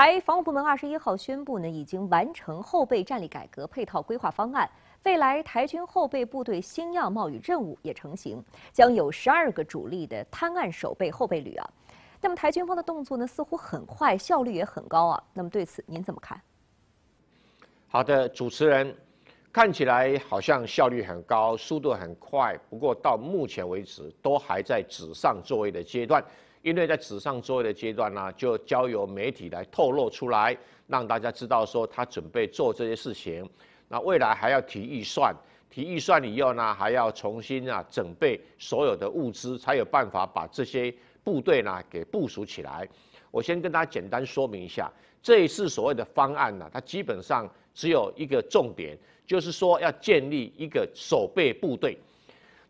台防务部门二十一号宣布呢，已经完成后备战力改革配套规划方案，未来台军后备部队新样貌与任务也成型，将有十二个主力的滩岸守备后备旅啊。那么台军方的动作呢，似乎很快，效率也很高啊。那么对此您怎么看？好的，主持人，看起来好像效率很高，速度很快，不过到目前为止都还在纸上作业的阶段。因为在纸上作业的阶段呢，就交由媒体来透露出来，让大家知道说他准备做这些事情。那未来还要提预算，提预算以后呢，还要重新啊准备所有的物资，才有办法把这些部队呢给部署起来。我先跟大家简单说明一下，这一次所谓的方案呢，它基本上只有一个重点，就是说要建立一个守备部队。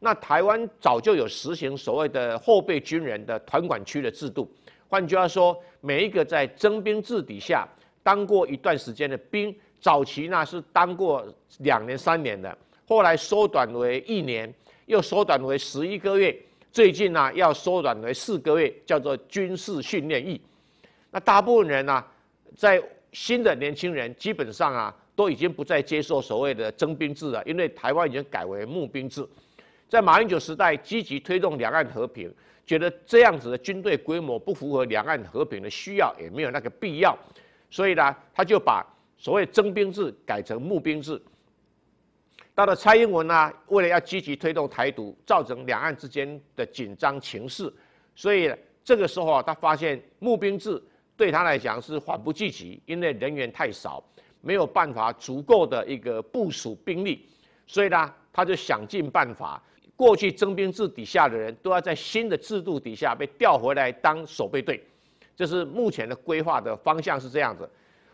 那台湾早就有实行所谓的后备军人的团管区的制度，换句话说，每一个在征兵制底下当过一段时间的兵，早期呢是当过两年三年的，后来缩短为一年，又缩短为十一个月，最近呢要缩短为四个月，叫做军事训练役。那大部分人呢，在新的年轻人基本上啊，都已经不再接受所谓的征兵制了，因为台湾已经改为募兵制。在马英九时代，积极推动两岸和平，觉得这样子的军队规模不符合两岸和平的需要，也没有那个必要，所以呢，他就把所谓征兵制改成募兵制。到了蔡英文啊，为了要积极推动台独，造成两岸之间的紧张情势，所以这个时候啊，他发现募兵制对他来讲是缓不济急，因为人员太少，没有办法足够的一个部署兵力，所以呢，他就想尽办法。过去征兵制底下的人都要在新的制度底下被调回来当守备队，这是目前的规划的方向是这样子。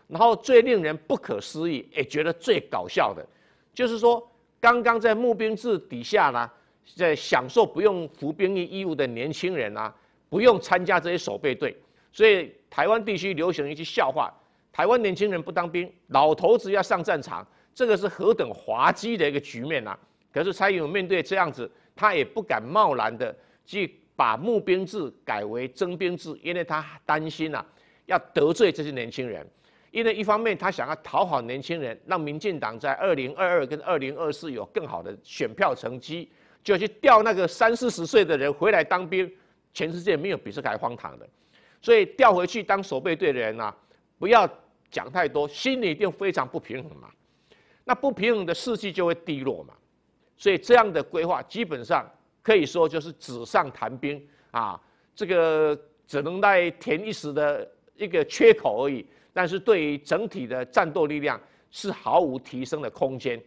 然后最令人不可思议，也觉得最搞笑的，就是说刚刚在募兵制底下呢，在享受不用服兵役义务的年轻人啊，不用参加这些守备队，所以台湾地区流行一句笑话：台湾年轻人不当兵，老头子要上战场，这个是何等滑稽的一个局面啊！可是蔡英文面对这样子，他也不敢贸然的去把募兵制改为征兵制，因为他担心呐，要得罪这些年轻人。因为一方面他想要讨好年轻人，让民进党在二零二二跟二零二四有更好的选票成绩，就去调那个三四十岁的人回来当兵。全世界没有比这还荒唐的。所以调回去当守备队的人呐，不要讲太多，心里一定非常不平衡嘛。那不平衡的士气就会低落嘛。所以这样的规划基本上可以说就是纸上谈兵啊，这个只能来填一时的一个缺口而已，但是对于整体的战斗力量是毫无提升的空间。